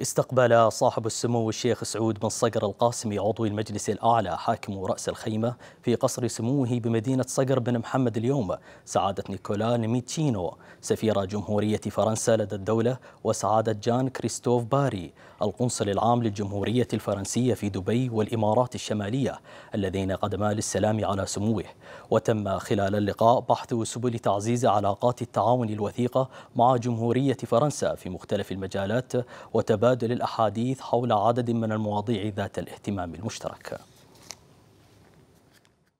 استقبل صاحب السمو الشيخ سعود بن صقر القاسمي عضو المجلس الأعلى حاكم رأس الخيمة في قصر سموه بمدينة صقر بن محمد اليوم سعادة نيكولا نيميتشينو سفير جمهورية فرنسا لدى الدولة وسعادة جان كريستوف باري القنصل العام للجمهورية الفرنسية في دبي والإمارات الشمالية الذين قدما للسلام على سموه وتم خلال اللقاء بحث سبل تعزيز علاقات التعاون الوثيقة مع جمهورية فرنسا في مختلف المجالات وتبادل تبادل الأحاديث حول عدد من المواضيع ذات الاهتمام المشترك